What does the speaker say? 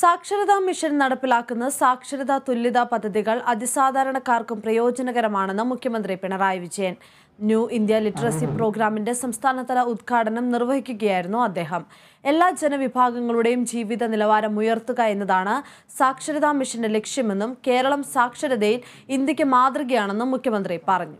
സാക്ഷരതാ മിഷൻ നടപ്പിലാക്കുന്ന സാക്ഷരതാ തുല്യതാ പദ്ധതികൾ അതിസാധാരണക്കാർക്കും പ്രയോജനകരമാണെന്ന് മുഖ്യമന്ത്രി Pinarayi Vijayan new India literacy പ്രോഗ്രാമിന്റെ സംസ്ഥാനതല ഉദ്ഘാടനം നിർവഹിക്കുകയായിരുന്നു അദ്ദേഹം എല്ലാ ജനവിഭാഗങ്ങളുടെയും ജീവിത നിലവാരം ഉയർത്തുക എന്നതാണ് സാക്ഷരതാ മിഷന്റെ ലക്ഷ്യമെന്നും കേരളം സാക്ഷരതയിൽ ഇന്ത്യക്ക് മാതൃകയാണെന്നും മുഖ്യമന്ത്രി പറഞ്ഞു